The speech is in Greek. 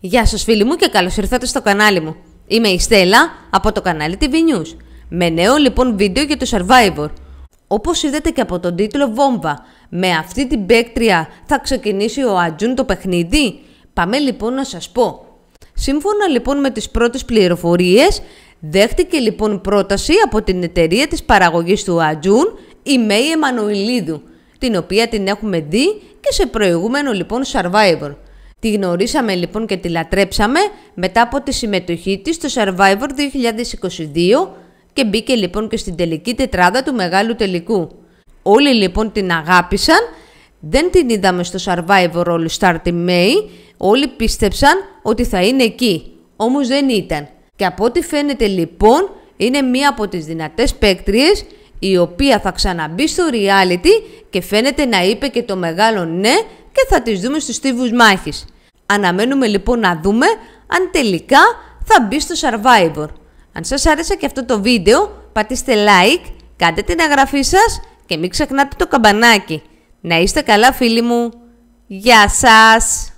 Γεια σας φίλοι μου και καλώς ήρθατε στο κανάλι μου. Είμαι η Στέλλα από το κανάλι TV News. Με νέο λοιπόν βίντεο για το Survivor. Όπως είδατε και από τον τίτλο Βόμβα, με αυτή την παίκτρια θα ξεκινήσει ο Ατζούν το παιχνίδι. Πάμε λοιπόν να σας πω. Σύμφωνα λοιπόν με τις πρώτες πληροφορίες, δέχτηκε λοιπόν πρόταση από την εταιρεία της παραγωγής του Ατζούν, η Μέη Εμμανουηλίδου, την οποία την έχουμε δει και σε προηγούμενο λοιπόν Survivor. Τη γνωρίσαμε λοιπόν και τη λατρέψαμε μετά από τη συμμετοχή της στο Survivor 2022 και μπήκε λοιπόν και στην τελική τετράδα του μεγάλου τελικού. Όλοι λοιπόν την αγάπησαν, δεν την είδαμε στο Survivor All Star τη όλοι πίστεψαν ότι θα είναι εκεί, όμως δεν ήταν. Και από ό,τι φαίνεται λοιπόν είναι μία από τις δυνατές παίκτριες η οποία θα ξαναμπεί στο reality και φαίνεται να είπε και το μεγάλο ναι και θα τις δούμε στους στίβους μάχης. Αναμένουμε λοιπόν να δούμε αν τελικά θα μπει στο Survivor. Αν σας άρεσε και αυτό το βίντεο, πατήστε like, κάντε την εγγραφή σας και μην ξεχνάτε το καμπανάκι. Να είστε καλά φίλοι μου. Γεια σας!